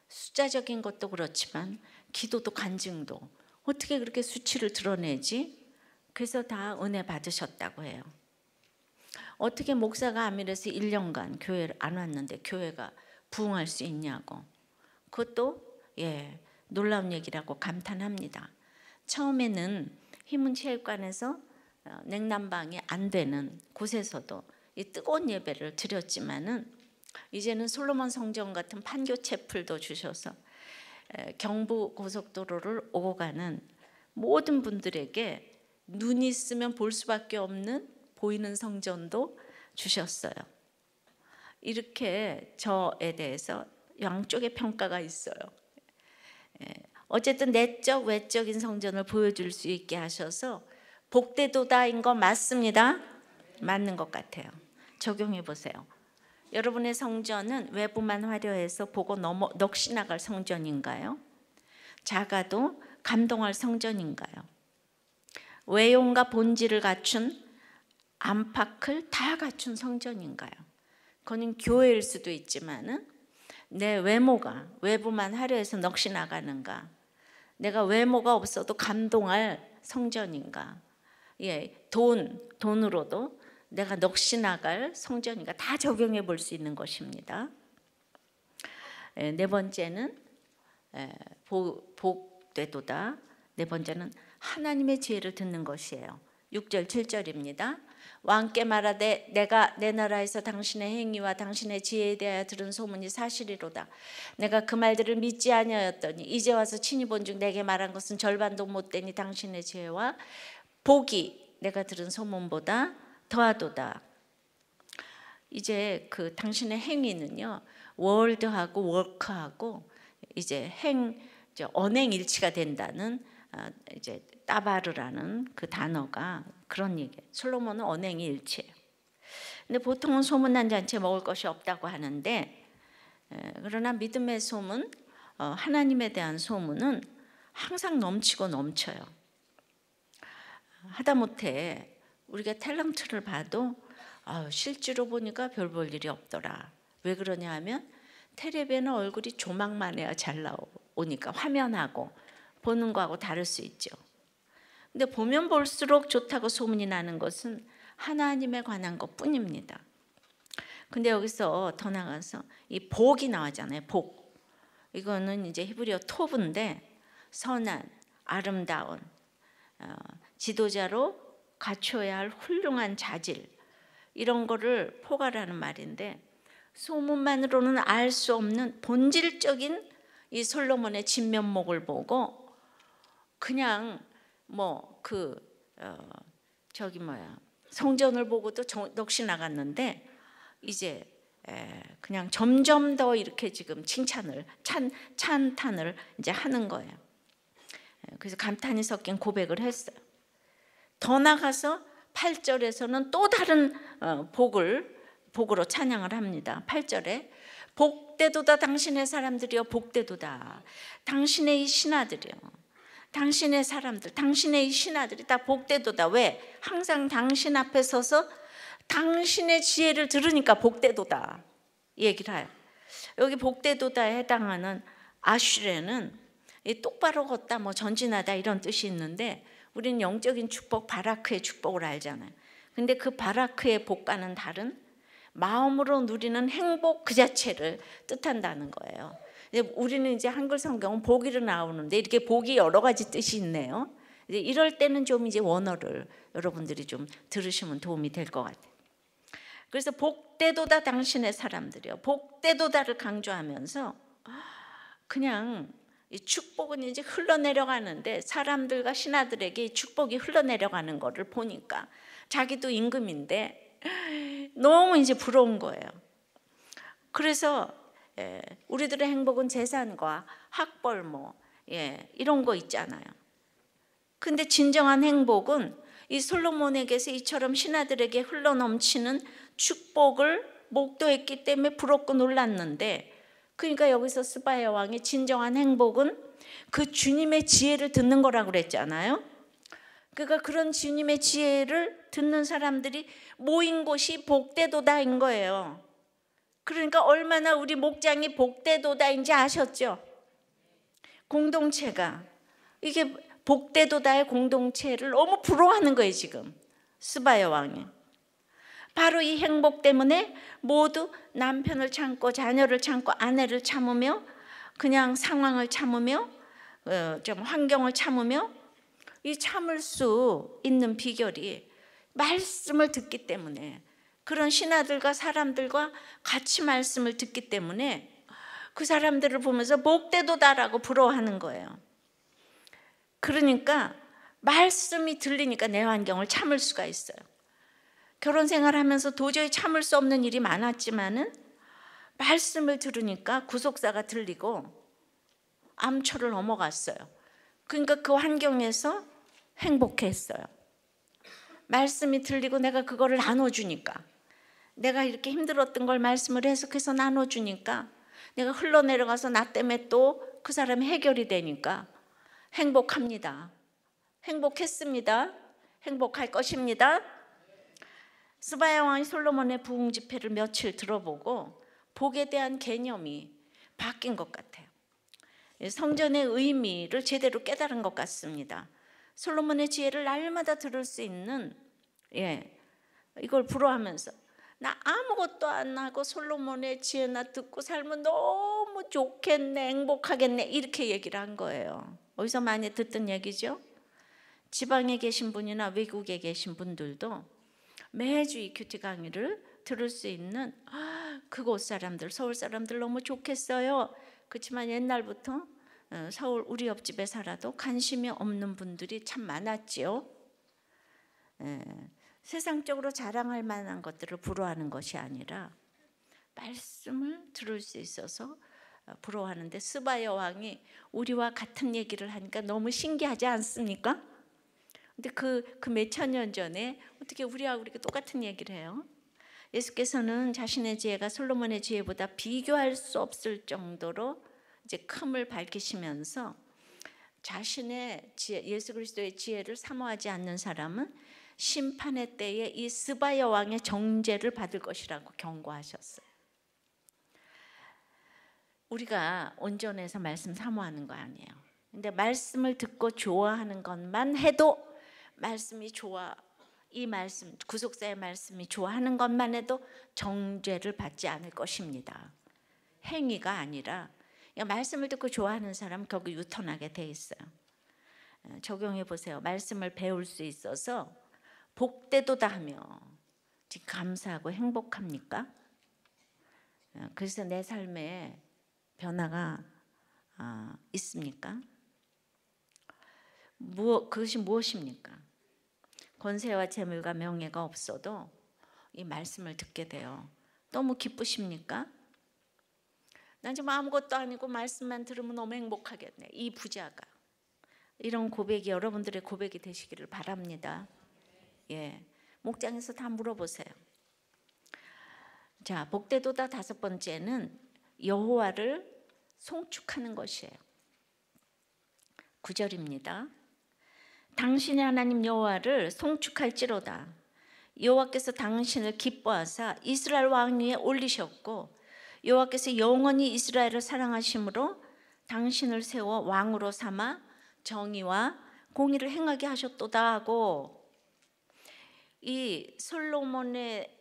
Speaker 1: 숫자적인 것도 그렇지만 기도도 간증도 어떻게 그렇게 수치를 드러내지? 그래서 다 은혜 받으셨다고 해요. 어떻게 목사가 아미레스 1년간 교회를 안 왔는데 교회가 부흥할 수 있냐고. 그것도 예, 놀라운 얘기라고 감탄합니다. 처음에는 희문 체육관에서 어, 냉난방이 안 되는 곳에서도 이 뜨거운 예배를 드렸지만은 이제는 솔로몬 성전 같은 판교 채플도 주셔서 경부 고속도로를 오고 가는 모든 분들에게 눈이 있으면 볼 수밖에 없는 보이는 성전도 주셨어요. 이렇게 저에 대해서 양쪽의 평가가 있어요. 예. 어쨌든 내적 외적인 성전을 보여줄 수 있게 하셔서 복대도다인 거 맞습니다. 맞는 것 같아요. 적용해 보세요. 여러분의 성전은 외부만 화려해서 보고 넘어 넋이 나갈 성전인가요? 작아도 감동할 성전인가요? 외용과 본질을 갖춘 안팎을 다 갖춘 성전인가요? 그는 교회일 수도 있지만은 내 외모가 외부만 화려해서 넋이 나가는가? 내가 외모가 없어도 감동할 성전인가? 예, 돈 돈으로도 내가 넋이 나갈 성전인가? 다 적용해 볼 수 있는 것입니다. 예, 네 번째는 예, 복, 복되도다. 네 번째는 하나님의 지혜를 듣는 것이에요. 6절 7절입니다. 왕께 말하되 내가 내 나라에서 당신의 행위와 당신의 지혜에 대하여 들은 소문이 사실이로다. 내가 그 말들을 믿지 아니하였더니 이제 와서 친히 본즉 내게 말한 것은 절반도 못되니 당신의 지혜와 복이 내가 들은 소문보다 더하도다. 이제 그 당신의 행위는요. 월드하고 워크하고 이제 행 언행 일치가 된다는 아, 이제 따바르라는 그 단어가 그런 얘기. 솔로몬은 언행이 일치해요. 근데 보통은 소문난 잔치에 먹을 것이 없다고 하는데 그러나 믿음의 소문, 어, 하나님에 대한 소문은 항상 넘치고 넘쳐요. 하다못해 우리가 탤런트를 봐도 실제로 보니까 별 볼 일이 없더라. 왜 그러냐 하면 텔레비는 얼굴이 조망만 해야 잘 나오니까 화면하고 보는 거하고 다를 수 있죠. 근데 보면 볼수록 좋다고 소문이 나는 것은 하나님에 관한 것 뿐입니다. 근데 여기서 더 나가서 이 복이 나왔잖아요. 복. 이거는 이제 히브리어 토브인데 선한, 아름다운, 어, 지도자로 갖춰야 할 훌륭한 자질 이런 거를 포괄하는 말인데 소문만으로는 알 수 없는 본질적인 이 솔로몬의 진면목을 보고 그냥 뭐그 어, 저기 뭐야 성전을 보고도 넋이 나갔는데 이제 에, 그냥 점점 더 이렇게 지금 칭찬을 찬 찬탄을 이제 하는 거예요. 그래서 감탄이 섞인 고백을 했어요. 더 나가서 8절에서는 또 다른 어, 복을 복으로 찬양을 합니다. 8절에 복되도다 당신의 사람들이여 복되도다 당신의 이 신하들이여 당신의 사람들, 당신의 신하들이 다 복되도다. 왜? 항상 당신 앞에 서서 당신의 지혜를 들으니까 복되도다. 얘기를 해요. 여기 복되도다에 해당하는 아슈레는 똑바로 걷다, 뭐 전진하다 이런 뜻이 있는데 우리는 영적인 축복, 바라크의 축복을 알잖아요. 근데 그 바라크의 복과는 다른 마음으로 누리는 행복 그 자체를 뜻한다는 거예요. 우리는 이제 한글 성경은 복이로 나오는데 이렇게 복이 여러 가지 뜻이 있네요. 이제 이럴 때는 좀 이제 원어를 여러분들이 좀 들으시면 도움이 될 것 같아요. 그래서 복대도다 당신의 사람들이요. 복대도다를 강조하면서 그냥 이 축복은 이제 흘러내려가는데 사람들과 신하들에게 축복이 흘러내려가는 거를 보니까 자기도 임금인데 너무 이제 부러운 거예요. 그래서 예, 우리들의 행복은 재산과 학벌뭐 예, 이런 거 있잖아요. 근데 진정한 행복은 이 솔로몬에게서 이처럼 신하들에게 흘러넘치는 축복을 목도했기 때문에 부럽고 놀랐는데 그러니까 여기서 스바야 왕의 진정한 행복은 그 주님의 지혜를 듣는 거라고 그랬잖아요. 그러니까 그런 주님의 지혜를 듣는 사람들이 모인 곳이 복대도다인 거예요. 그러니까 얼마나 우리 목장이 복대도다인지 아셨죠? 공동체가 이게 복대도다의 공동체를 너무 부러워하는 거예요 지금 스바야 왕이 바로 이 행복 때문에 모두 남편을 참고 자녀를 참고 아내를 참으며 그냥 상황을 참으며 어, 좀 환경을 참으며 이 참을 수 있는 비결이 말씀을 듣기 때문에 그런 신하들과 사람들과 같이 말씀을 듣기 때문에 그 사람들을 보면서 목대도다라고 부러워하는 거예요. 그러니까 말씀이 들리니까 내 환경을 참을 수가 있어요. 결혼 생활하면서 도저히 참을 수 없는 일이 많았지만은 말씀을 들으니까 구속사가 들리고 암초를 넘어갔어요. 그러니까 그 환경에서 행복했어요. 말씀이 들리고 내가 그거를 나눠주니까 내가 이렇게 힘들었던 걸 말씀을 해석해서 나눠주니까 내가 흘러내려가서 나 때문에 또 그 사람이 해결이 되니까 행복합니다. 행복했습니다. 행복할 것입니다. 스바야 왕이 솔로몬의 부흥 집회를 며칠 들어보고 복에 대한 개념이 바뀐 것 같아요. 예, 성전의 의미를 제대로 깨달은 것 같습니다. 솔로몬의 지혜를 날마다 들을 수 있는 예 이걸 불어하면서 나 아무것도 안 하고 솔로몬의 지혜나 듣고 살면 너무 좋겠네, 행복하겠네 이렇게 얘기를 한 거예요. 어디서 많이 듣던 얘기죠? 지방에 계신 분이나 외국에 계신 분들도 매주 이 큐티 강의를 들을 수 있는 아, 그곳 사람들, 서울 사람들 너무 좋겠어요. 그렇지만 옛날부터 어, 서울 우리 옆집에 살아도 관심이 없는 분들이 참 많았지요. 예. 세상적으로 자랑할 만한 것들을 부러워하는 것이 아니라 말씀을 들을 수 있어서 어, 부러워하는데 스바 여왕이 우리와 같은 얘기를 하니까 너무 신기하지 않습니까? 근데 그 그 몇 천 년 전에 어떻게 우리하고 이렇 똑같은 얘기를 해요? 예수께서는 자신의 지혜가 솔로몬의 지혜보다 비교할 수 없을 정도로 이제 큼을 밝히시면서 자신의 지혜, 예수 그리스도의 지혜를 사모하지 않는 사람은 심판의 때에 이 스바야 왕의 정죄를 받을 것이라고 경고하셨어요. 우리가 온전해서 말씀 사모하는 거 아니에요. 근데 말씀을 듣고 좋아하는 것만 해도 말씀이 좋아 이 말씀 구속사의 말씀이 좋아하는 것만 해도 정죄를 받지 않을 것입니다. 행위가 아니라 그러니까 말씀을 듣고 좋아하는 사람 결국 유턴하게 돼 있어요. 어, 적용해 보세요. 말씀을 배울 수 있어서 복되도다 하며 지금 감사하고 행복합니까? 어, 그래서 내 삶에 변화가 어, 있습니까? 무엇, 그것이 무엇입니까? 권세와 재물과 명예가 없어도 이 말씀을 듣게 돼요. 너무 기쁘십니까? 난 지금 아무것도 아니고 말씀만 들으면 너무 행복하겠네. 이 부자가. 이런 고백이 여러분들의 고백이 되시기를 바랍니다. 예. 목장에서 다 물어보세요. 자, 복대도다 다섯 번째는 여호와를 송축하는 것이에요. 구절입니다 당신의 하나님 여호와를 송축할지로다. 여호와께서 당신을 기뻐하사 이스라엘 왕 위에 올리셨고 여호와께서 영원히 이스라엘을 사랑하심으로 당신을 세워 왕으로 삼아 정의와 공의를 행하게 하셨도다 하고 이 솔로몬의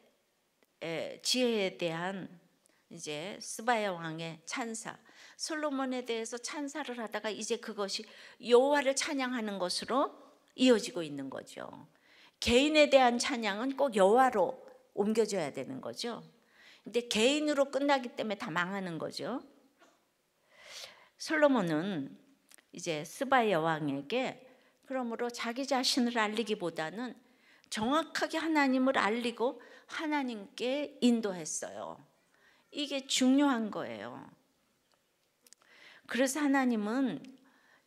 Speaker 1: 지혜에 대한 이제 스바야 왕의 찬사 솔로몬에 대해서 찬사를 하다가 이제 그것이 여호와를 찬양하는 것으로 이어지고 있는 거죠. 개인에 대한 찬양은 꼭 여호와로 옮겨져야 되는 거죠. 근데 개인으로 끝나기 때문에 다 망하는 거죠. 솔로몬은 이제 스바 여왕에게 그러므로 자기 자신을 알리기보다는 정확하게 하나님을 알리고 하나님께 인도했어요. 이게 중요한 거예요. 그래서 하나님은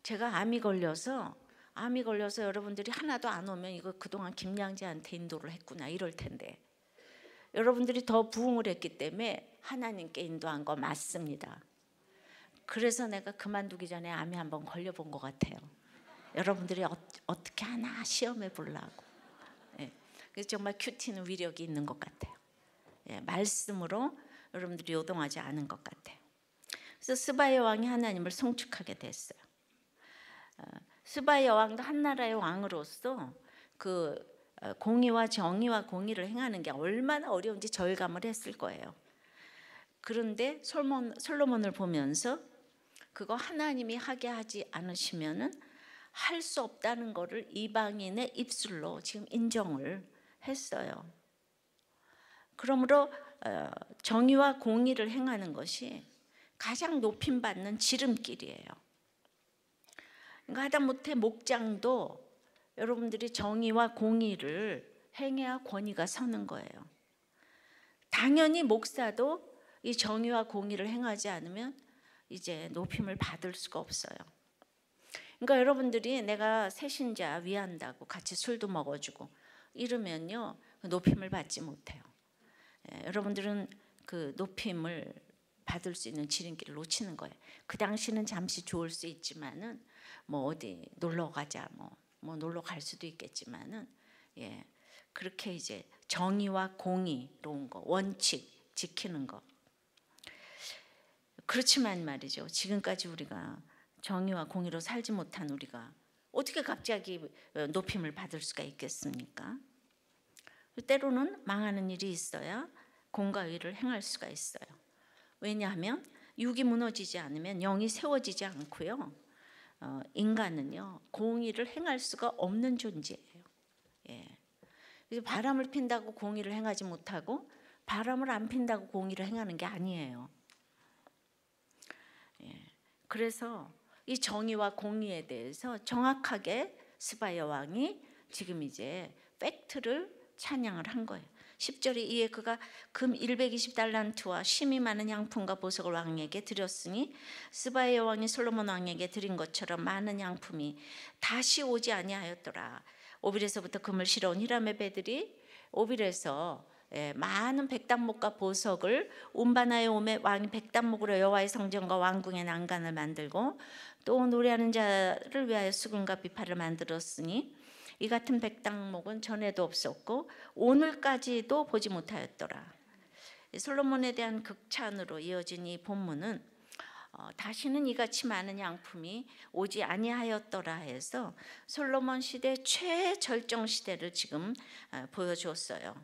Speaker 1: 제가 암이 걸려서 암이 걸려서 여러분들이 하나도 안 오면 이거 그동안 김양재한테 인도를 했구나 이럴 텐데 여러분들이 더 부흥을 했기 때문에 하나님께 인도한 거 맞습니다. 그래서 내가 그만두기 전에 암이 한번 걸려본 것 같아요. 여러분들이 어, 떻게 하나 시험해 보려고. 그래서 정말 큐티는 위력이 있는 것 같아요. 예, 말씀으로 여러분들이 요동하지 않은 것 같아요. 그래서 스바의 왕이 하나님을 송축하게 됐어요. 어, 스바의 왕도 한 나라의 왕으로서 그 어, 공의와 정의와 공의를 행하는 게 얼마나 어려운지 절감을 했을 거예요. 그런데 솔몬, 솔로몬을 보면서 그거 하나님이 하게 하지 않으시면은 할 수 없다는 거를 이방인의 입술로 지금 인정을 했어요. 그러므로 어, 정의와 공의를 행하는 것이 가장 높임받는 지름길이에요. 그러니까 하다못해 목장도 여러분들이 정의와 공의를 행해야 권위가 서는 거예요. 당연히 목사도 이 정의와 공의를 행하지 않으면 이제 높임을 받을 수가 없어요. 그러니까 여러분들이 내가 새신자 위한다고 같이 술도 먹어주고 이으면요 그 높임을 받지 못해요. 예, 여러분들은 그 높임을 받을 수 있는 지름길을 놓치는 거예요. 그 당시는 잠시 좋을 수 있지만은 뭐 어디 놀러 가자 뭐, 뭐 놀러 갈 수도 있겠지만은 예 그렇게 이제 정의와 공의로운 거 원칙 지키는 거 그렇지만 말이죠 지금까지 우리가 정의와 공의로 살지 못한 우리가 어떻게 갑자기 어, 높임을 받을 수가 있겠습니까? 때로는 망하는 일이 있어야 공과 의를 행할 수가 있어요. 왜냐하면 육이 무너지지 않으면 영이 세워지지 않고요. 어, 인간은요 공의를 행할 수가 없는 존재예요. 예. 그래서 바람을 핀다고 공의를 행하지 못하고 바람을 안 핀다고 공의를 행하는 게 아니에요. 예. 그래서 이 정의와 공의에 대해서 정확하게 스바야 왕이 지금 이제 팩트를 찬양을 한 거예요. 10절에 이에 그가 금 120달란트와 심히 많은 양품과 보석을 왕에게 드렸으니 스바의 왕이 솔로몬 왕에게 드린 것처럼 많은 양품이 다시 오지 아니하였더라. 오빌에서부터 금을 실어온 히람의 배들이 오빌에서 예, 많은 백단목과 보석을 운바나의 오매 왕이 백단목으로 여호와의 성전과 왕궁의 난간을 만들고 또 노래하는 자를 위하여 수군과 비파를 만들었으니 이 같은 백당목은 전에도 없었고 오늘까지도 보지 못하였더라. 솔로몬에 대한 극찬으로 이어진 이 본문은 어, 다시는 이같이 많은 양품이 오지 아니하였더라 해서 솔로몬 시대 최절정 시대를 지금 어, 보여주어요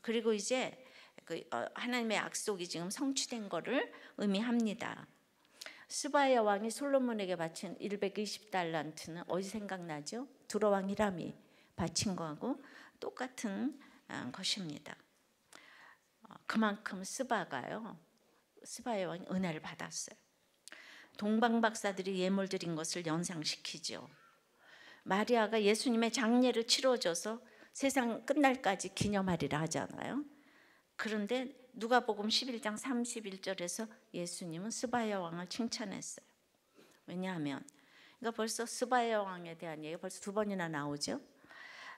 Speaker 1: 그리고 이제 그, 어, 하나님의 약속이 지금 성취된 것을 의미합니다. 스바야 왕이 솔로몬에게 바친 120달란트는 어디 생각나죠? 두로왕 히람이 바친 거하고 똑같은 아, 것입니다. 어, 그만큼 스바가요. 스바야 왕이 은혜를 받았어요. 동방 박사들이 예물 드린 것을 연상시키죠. 마리아가 예수님의 장례를 치러줘서 세상 끝날까지 기념하리라 하잖아요. 그런데 누가복음 11장 31절에서 예수님은 스바야 왕을 칭찬했어요. 왜냐하면 그러니까 벌써 스바야 왕에 대한 얘기가 벌써 두 번이나 나오죠.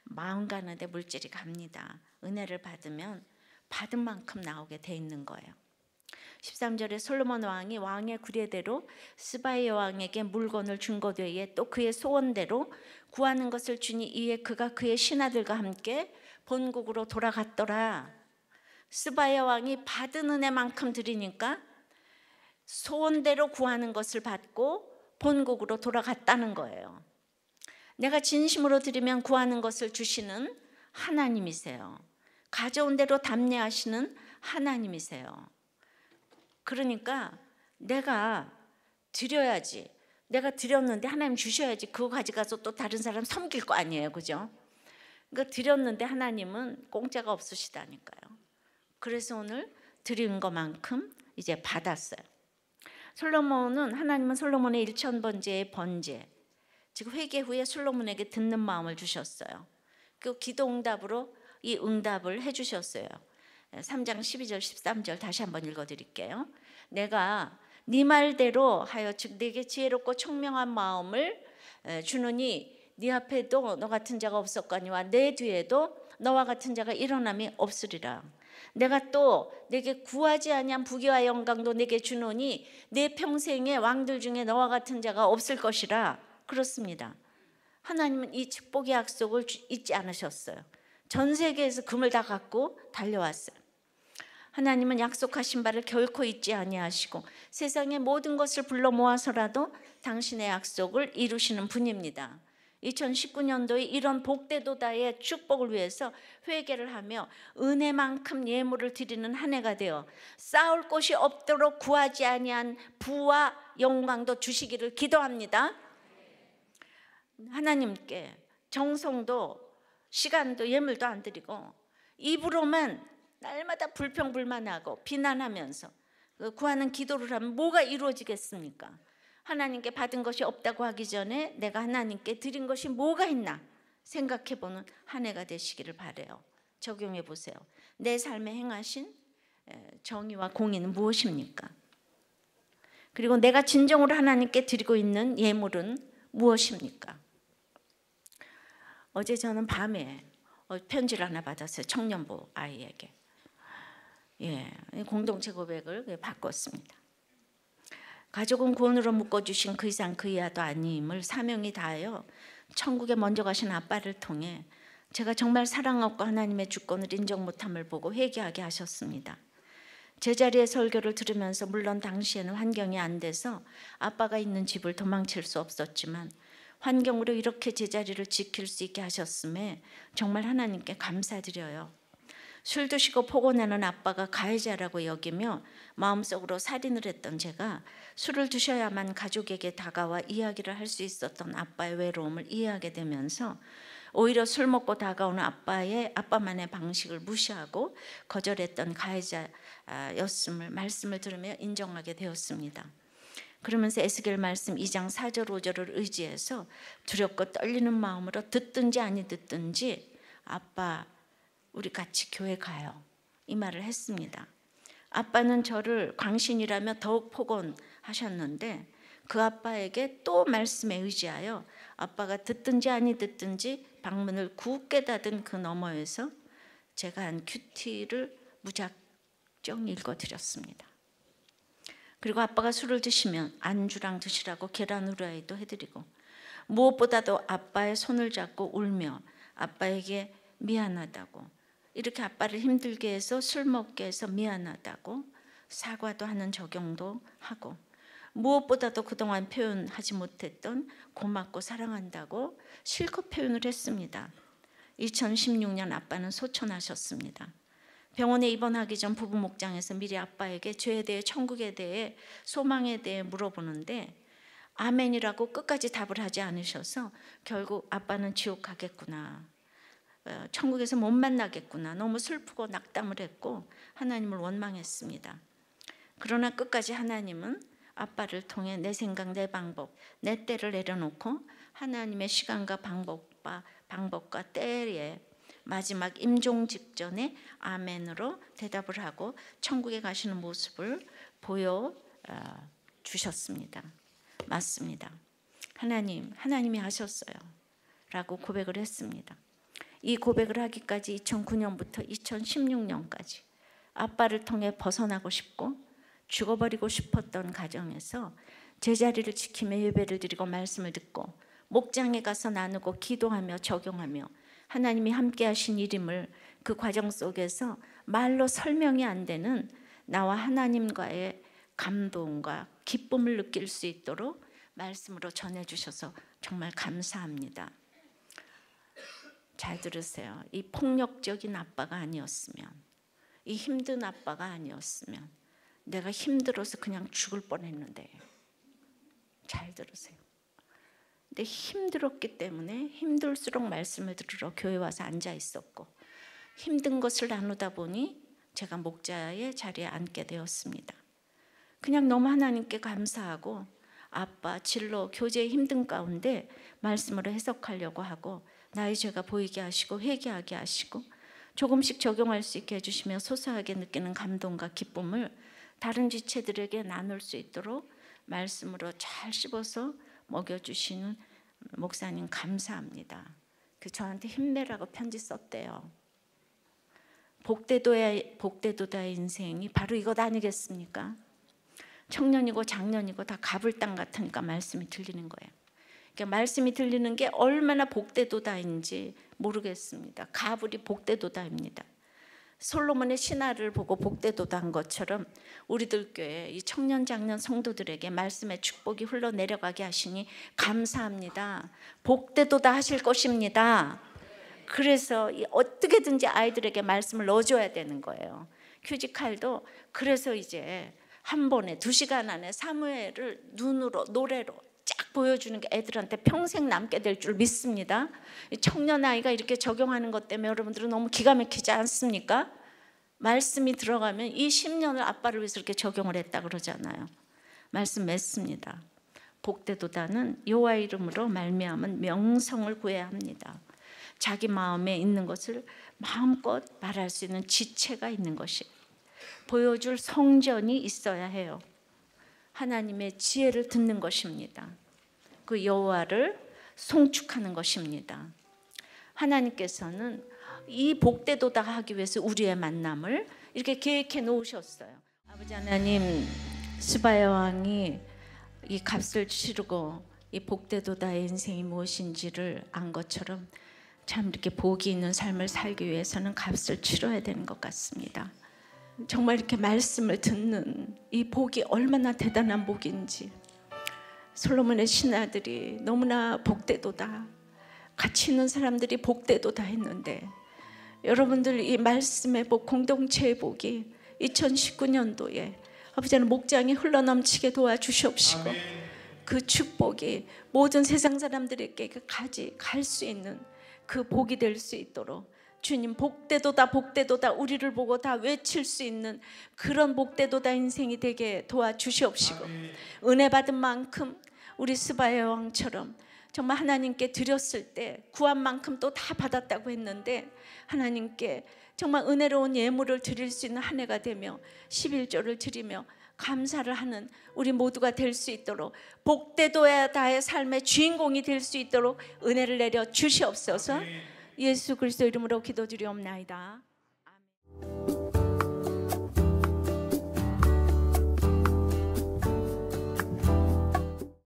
Speaker 1: 마음 가는데 물질이 갑니다. 은혜를 받으면 받은 만큼 나오게 돼 있는 거예요. 13절에 솔로몬 왕이 왕의 구례대로 스바야 왕에게 물건을 준 것외에 또 그의 소원대로 구하는 것을 주니 이에 그가 그의 신하들과 함께 본국으로 돌아갔더라. 스바야 왕이 받은 은혜만큼 드리니까 소원대로 구하는 것을 받고 본국으로 돌아갔다는 거예요. 내가 진심으로 드리면 구하는 것을 주시는 하나님이세요. 가져온 대로 담례하시는 하나님이세요. 그러니까 내가 드려야지. 내가 드렸는데 하나님 주셔야지. 그거 가져가서 또 다른 사람 섬길 거 아니에요. 그죠? 그러니까 드렸는데 하나님은 공짜가 없으시다니까요. 그래서 오늘 드린 것만큼 이제 받았어요. 솔로몬은 하나님은 솔로몬의 1천 번째 번제 즉 회개 후에 솔로몬에게 듣는 마음을 주셨어요. 그 기도 응답으로 이 응답을 해 주셨어요. 3장 12절 13절 다시 한번 읽어 드릴게요. 내가 네 말대로 하여 즉 네게 지혜롭고 청명한 마음을 주느니 네 앞에도 너 같은 자가 없었거니와 내 뒤에도 너와 같은 자가 일어남이 없으리라. 내가 또 내게 구하지 아니한 부귀와 영광도 내게 주노니 내 평생에 왕들 중에 너와 같은 자가 없을 것이라 그렇습니다. 하나님은 이 축복의 약속을 잊지 않으셨어요. 전 세계에서 금을 다 갖고 달려왔어요. 하나님은 약속하신 바를 결코 잊지 아니하시고 세상의 모든 것을 불러 모아서라도 당신의 약속을 이루시는 분입니다. 2019년도에 이런 복대도다의 축복을 위해서 회개를 하며 은혜만큼 예물을 드리는 한 해가 되어 싸울 곳이 없도록 구하지 아니한 부와 영광도 주시기를 기도합니다. 하나님께 정성도 시간도 예물도 안 드리고 입으로만 날마다 불평불만하고 비난하면서 그 구하는 기도를 하면 뭐가 이루어지겠습니까? 하나님께 받은 것이 없다고 하기 전에 내가 하나님께 드린 것이 뭐가 있나 생각해 보는 한 해가 되시기를 바래요. 적용해 보세요. 내 삶에 행하신 정의와 공의는 무엇입니까? 그리고 내가 진정으로 하나님께 드리고 있는 예물은 무엇입니까? 어제 저는 밤에 어, 편지를 하나 받았어요. 청년부 아이에게. 예, 공동체 고백을 바꿨습니다. 가족은 구원으로 묶어주신 그 이상 그 이하도 아니임을 사명이 다하여 천국에 먼저 가신 아빠를 통해 제가 정말 사랑 없고 하나님의 주권을 인정 못함을 보고 회개하게 하셨습니다. 제자리에 설교를 들으면서 물론 당시에는 환경이 안 돼서 아빠가 있는 집을 도망칠 수 없었지만 환경으로 이렇게 제자리를 지킬 수 있게 하셨음에 정말 하나님께 감사드려요. 술 드시고 폭언하는 아빠가 가해자라고 여기며 마음속으로 살인을 했던 제가 술을 드셔야만 가족에게 다가와 이야기를 할 수 있었던 아빠의 외로움을 이해하게 되면서 오히려 술 먹고 다가오는 아빠의 아빠만의 방식을 무시하고 거절했던 가해자였음을 말씀을 들으며 인정하게 되었습니다. 그러면서 에스겔 말씀 2장 4절 5절을 의지해서 두렵고 떨리는 마음으로 듣든지 아니 듣든지 아빠 우리 같이 교회 가요. 이 말을 했습니다. 아빠는 저를 광신이라며 더욱 폭언하셨는데 그 아빠에게 또 말씀에 의지하여 아빠가 듣든지 아니 듣든지 방문을 굳게 닫은 그 너머에서 제가 한 큐티를 무작정 읽어드렸습니다. 그리고 아빠가 술을 드시면 안주랑 드시라고 계란 후라이도 해드리고 무엇보다도 아빠의 손을 잡고 울며 아빠에게 미안하다고 이렇게 아빠를 힘들게 해서 술 먹게 해서 미안하다고 사과도 하는 적용도 하고 무엇보다도 그동안 표현하지 못했던 고맙고 사랑한다고 실컷 표현을 했습니다. 2016년 아빠는 소천하셨습니다. 병원에 입원하기 전 부부 목장에서 미리 아빠에게 죄에 대해 천국에 대해 소망에 대해 물어보는데 아멘이라고 끝까지 답을 하지 않으셔서 결국 아빠는 지옥 가겠구나 어, 천국에서 못 만나겠구나. 너무 슬프고 낙담을 했고 하나님을 원망했습니다. 그러나 끝까지 하나님은 아빠를 통해 내 생각, 내 방법, 내 때를 내려놓고 하나님의 시간과 방법과 방법과 때에 마지막 임종 직전에 아멘으로 대답을 하고 천국에 가시는 모습을 보여 어, 주셨습니다. 맞습니다. 하나님, 하나님이 하셨어요. 라고 고백을 했습니다. 이 고백을 하기까지 2009년부터 2016년까지 아빠를 통해 벗어나고 싶고 죽어버리고 싶었던 가정에서 제자리를 지키며 예배를 드리고 말씀을 듣고 목장에 가서 나누고 기도하며 적용하며 하나님이 함께 하신 일임을 그 과정 속에서 말로 설명이 안 되는 나와 하나님과의 감동과 기쁨을 느낄 수 있도록 말씀으로 전해 주셔서 정말 감사합니다. 잘 들으세요. 이 폭력적인 아빠가 아니었으면, 이 힘든 아빠가 아니었으면, 내가 힘들어서 그냥 죽을 뻔했는데, 잘 들으세요. 근데 힘들었기 때문에 힘들수록 말씀을 들으러 교회 와서 앉아 있었고, 힘든 것을 나누다 보니 제가 목자의 자리에 앉게 되었습니다. 그냥 너무 하나님께 감사하고 아빠, 진로, 교제의 힘든 가운데 말씀으로 해석하려고 하고 나의 죄가 보이게 하시고 회개하게 하시고 조금씩 적용할 수 있게 해주시며 소소하게 느끼는 감동과 기쁨을 다른 지체들에게 나눌 수 있도록 말씀으로 잘 씹어서 먹여주시는 목사님 감사합니다. 그 저한테 힘내라고 편지 썼대요. 복대도야 복대도다 인생이 바로 이것 아니겠습니까? 청년이고 장년이고 다 가불땅 같으니까 말씀이 들리는 거예요. 그러니까 말씀이 들리는 게 얼마나 복대도다인지 모르겠습니다. 가불이 복대도다입니다. 솔로몬의 신화를 보고 복대도다한 것처럼 우리들 교회 이 청년 장년 성도들에게 말씀의 축복이 흘러내려가게 하시니 감사합니다. 복대도다 하실 것입니다. 그래서 어떻게든지 아이들에게 말씀을 넣어줘야 되는 거예요. 큐지칼도 그래서 이제 한 번에 두 시간 안에 사무엘을 눈으로 노래로 쫙 보여주는 게 애들한테 평생 남게 될 줄 믿습니다. 청년 아이가 이렇게 적용하는 것 때문에 여러분들은 너무 기가 막히지 않습니까? 말씀이 들어가면 이 10년을 아빠를 위해서 이렇게 적용을 했다 그러잖아요. 말씀 맺습니다. 복대도다는 여호 이름으로 말미암은 명성을 구해야 합니다. 자기 마음에 있는 것을 마음껏 말할 수 있는 지체가 있는 것이 보여줄 성전이 있어야 해요. 하나님의 지혜를 듣는 것입니다. 그 여호와를 송축하는 것입니다. 하나님께서는 이 복대도다 하기 위해서 우리의 만남을 이렇게 계획해 놓으셨어요. 아버지 하나님 스바야 왕이 이 값을 치르고 이 복대도다의 인생이 무엇인지를 안 것처럼 참 이렇게 복이 있는 삶을 살기 위해서는 값을 치러야 되는 것 같습니다. 정말 이렇게 말씀을 듣는 이 복이 얼마나 대단한 복인지 솔로몬의 신하들이 너무나 복되도다. 같이 있는 사람들이 복되도다 했는데 여러분들 이 말씀의 복, 공동체의 복이 2019년도에 아버지는 목장이 흘러넘치게 도와주시옵시고 아멘. 그 축복이 모든 세상 사람들에게 그 가지 갈 수 있는 그 복이 될 수 있도록 주님 복되도다 복되도다 우리를 보고 다 외칠 수 있는 그런 복되도다 인생이 되게 도와주시옵시고 은혜 받은 만큼 우리 스바의 왕처럼 정말 하나님께 드렸을 때 구한 만큼 또 다 받았다고 했는데 하나님께 정말 은혜로운 예물을 드릴 수 있는 한 해가 되며 11조를 드리며 감사를 하는 우리 모두가 될 수 있도록 복되도야 다의 삶의 주인공이 될 수 있도록 은혜를 내려 주시옵소서. 아멘. 예수 그리스도 이름으로 기도드리옵나이다. 아멘.